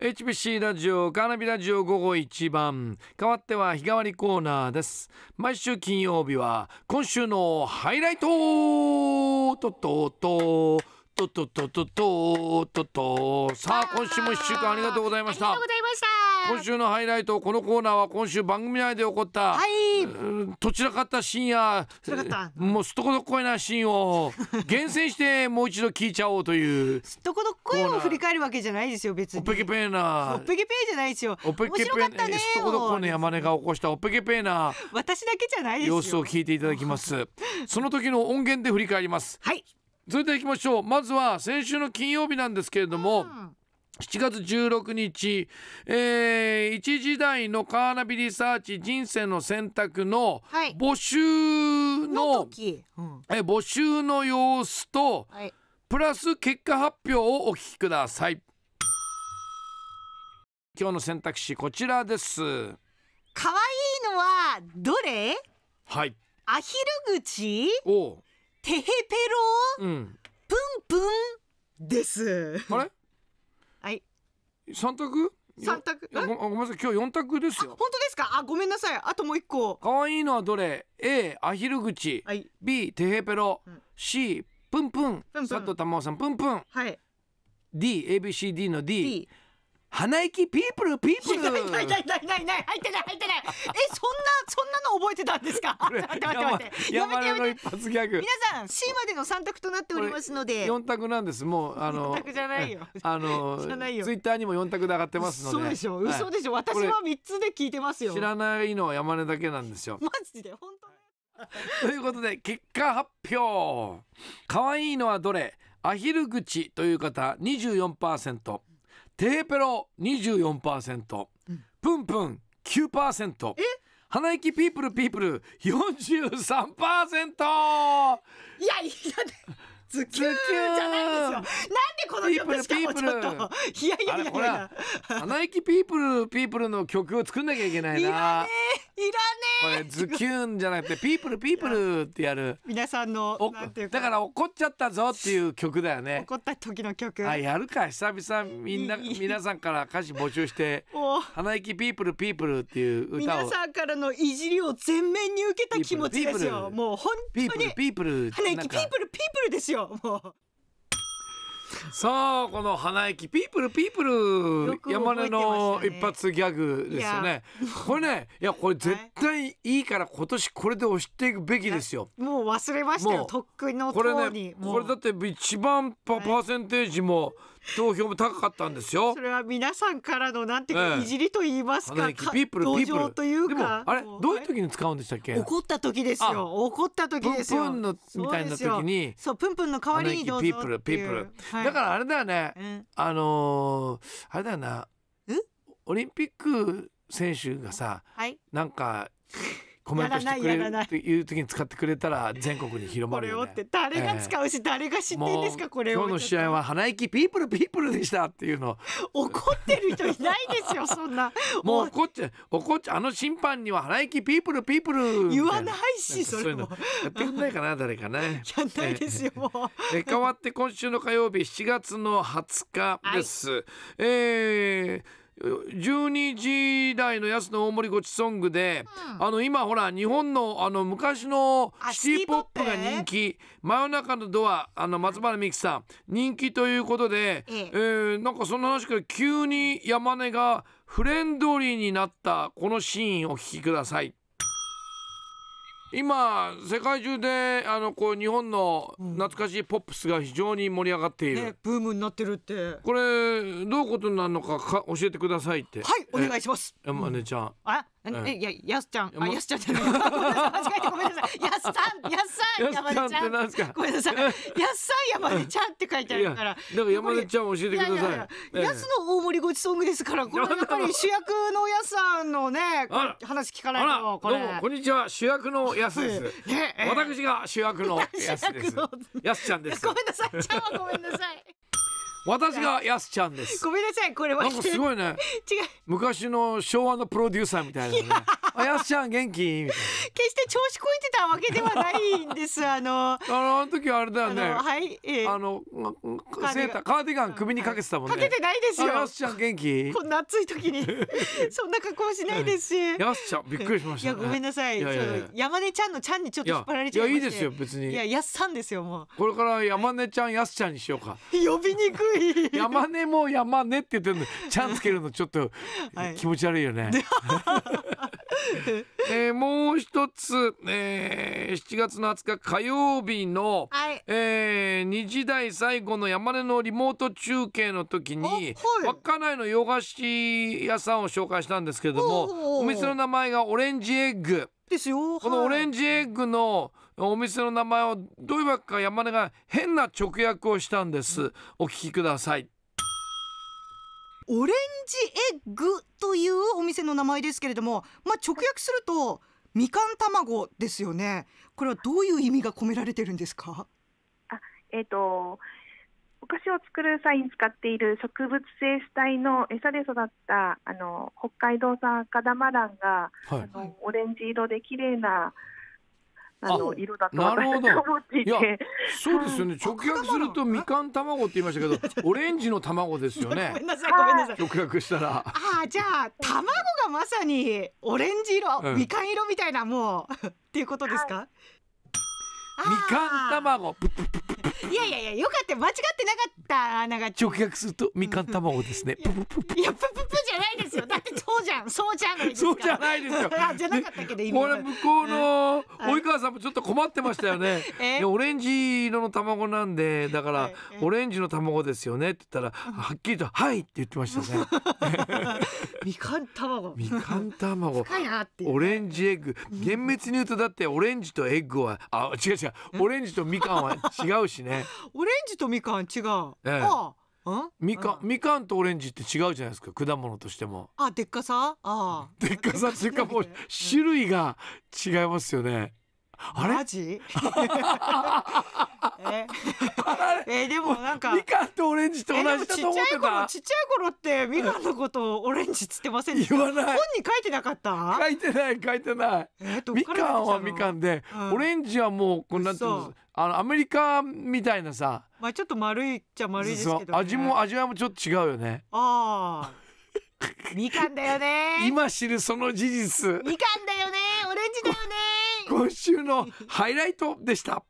HBC ラジオカーナビラジオ午後一番変わっては日替わりコーナーです毎週金曜日は今週のハイライトととととととととととさあ今週も一週間ありがとうございましたありがとうございました今週のハイライトこのコーナーは今週番組内で起こった、はい、どちらかった深夜もうすっとこどっこいなシーンを厳選してもう一度聞いちゃおうというすっとこどっこいを振り返るわけじゃないですよ別におっぺけぺーなおっぺけぺーじゃないですよおっぺけぺねすっとこどっこの山根が起こしたおっぺけぺーな私だけじゃないですよ様子を聞いていただきますその時の音源で振り返りますはい続いていきましょうまずは先週の金曜日なんですけれども、うん7月16日、えー、一時代のカーナビリサーチ人生の選択の募集のはいのうん、募集の様子と、はい、プラス結果発表をお聞きください今日の選択肢こちらです可愛いのはどれはいアヒル口おヘヘペロうんプンプンですあれはい三択三択ごごめんなさい今日四択ですよ本当ですかあごめんなさいあともう一個可愛いのはどれ A アヒル口、はい、B テヘペロ、うん、C プンプンプンプン佐藤玉緒さんプンプンはい DABCD の D, D 鼻息ピープルピープル。ないないないないない入ってない入ってない。えそんなそんなの覚えてたんですか。待って待って待って。皆さん C までの三択となっておりますので。四択なんですもうあの。択じゃないよ。あのツイッターにも四択で上がってますので。そうでしょ嘘でしょ、私は三つで聞いてますよ。知らないのは山根だけなんですよ。マジで本当。ということで結果発表。可愛いのはどれ？アヒル口という方24%。テーペロ24%、うん、プンプン9%え花行きピープルピープル43%いやいやズキューじゃないですよなんでこの曲しかもちょっといやいやいやいや花行ピープルピープルの曲を作んなきゃいけないないらねえ。これズキュンじゃなくてピープルピープルってやる。皆さんのなんていうか。だから怒っちゃったぞっていう曲だよね。怒った時の曲。あやるか久々みんな皆さんから歌詞募集して鼻息ピープルピープルっていう歌を。皆さんからのいじりを全面に受けた気持ちですよ。もう本当に。ピープルピープル。花息ピープルピープルですよもう。さあこの花駅ピープルピープル山根の一発ギャグですよね これねいやこれ絶対いいから今年これで押していくべきですよも忘れましたもようとっくのこれねこれだって一番パパーセンテージも投票も高かったんですよそ。れは皆さんからのなんていうか、いじりと言いますか花行かピープルピープル。というでもかあれもどういう時に使うんでしたっけ？怒った時ですよ怒った時ですよプンプンのみたいな時そうそうプンプンの代わりにどうぞピープルピープルだからあれだよね。うんあのーあれだよなオリンピック選手がさはいなんかコメントしてくれるっていう時に使ってくれたら全国に広まるよ、ね、これをって誰が使うし、えー、誰が知ってんですかこれを今日の試合は鼻息ピープルピープルでしたっていうの怒ってる人いないですよ そんなもう怒っちゃ怒っちゃあの審判には鼻息ピープルピープル言わないしそれもやってくんないかな誰かねやんないですよもうえ変わって今週の火曜日7月の20日です、はい、えー12時台のやつの大盛りごちソングで、うん、あの今ほら日本のあの昔のシティポップが人気真夜中のドアあの松原美樹さん人気ということで、えええー、なんかそな話から急に山根がフレンドリーになったこのシーンをお聞きください。今世界中であのこう日本の懐かしいポップスが非常に盛り上がっている、ね、ブームになってるってこれどういうことになるのかか教えてくださいってはいお願いします山根ちゃんあえ、いや、やすちゃん。あ、やすちゃんじゃない。間違えてごめんなさい。やすさん、やすさん、山根ちゃん。んすかごめんなさい。やすさん、山根ちゃんって書いてあるから。だから山根ちゃん教えてください。やすの大盛りごちそうですから、これやっぱり主役のやすさんのね、話聞かないと。こどうも、こんにちは。主役のやすです。私が主役のやすです。やすちゃんです。ごめんなさい。ちゃんはごめんなさい。私がやすちゃんですごめんなさいこれはなんかすごいね 違う昔の昭和のプロデューサーみたいなねあやすちゃん元気みたいな決して調子こいてたわけではないんです。あの、あの、時あれだよね。はい、えー、あの、セーター、カーディガン首にかけてたもんね。かけてないですよ。やすちゃん元気。こんな暑い時に、そんな格好しないですし。やすちゃん、びっくりしました、ね、いや、ごめんなさい。いやいやいや山根ちゃんのちゃんにちょっと引っ張られちゃいいや、いいですよ、別に。いや、やすさんですよ、もう。これから山根ちゃん、やすちゃんにしようか。呼びにくい。山根も山根って言ってるの、ちゃんつけるの、ちょっと、気持ち悪いよね。えー、もう一つ、えー、7月の20日火曜日の、はい、えー、2時台最後の山根のリモート中継の時に稚内、はい、の洋菓子屋さんを紹介したんですけれどもお店の名前がオレンジエッグ。ですよこのオレンジエッグのお店の名前をどういうわけか山根が変な直訳をしたんです、お聞きくださいオレンジエッグというお店の名前ですけれども、まあ、直訳するとみかん卵ですよねこれはどういう意味が込められてるんですかあ、えーと、お菓子を作る際に使っている植物性主体の餌で育ったあの北海道産赤玉蘭が、はい、あのオレンジ色で綺麗なあの色だと私は思っていていそうですよね、直訳するとみかん卵って言いましたけど オレンジの卵ですよねごめんなさいごめんなさい 直訳したらあじゃあ卵がまさにオレンジ色、みかん色みたいなもうっていうことですか、みかん卵いやいやいやよかった間違ってなかったなが直訳するとみかん卵ですね、やププないですよだってそうじゃんそうじゃん。そうじゃないですよ じゃなかったけど今これ向こうの及川さんもちょっと困ってましたよね、オレンジ色の卵なんでだから、オレンジの卵ですよねって言ったら、はっきりと「はい」って言ってましたね みかん卵みかん卵オレンジエッグ厳密に言うとだってオレンジとエッグはあ違う違うオレンジとみかんは違うしね オレンジとみかん違う、えああみか、うん、みかんとオレンジって違うじゃないですか果物としてもあでっかさあでっかさっていうかもう種類が違いますよねあれマジ ええでもなんかみかんとオレンジと同じだと思ってたちっちゃい頃ってみかんのことをオレンジつってません言わない本に書いてなかった書いてない書いてないえみかんはみかんで、うん、オレンジはもうこんなあのアメリカみたいなさまあちょっと丸いっちゃ丸いですけど、ね、味も味わいもちょっと違うよねああみかんだよね今知るその事実みかんだよねオレンジだよね今週のハイライトでした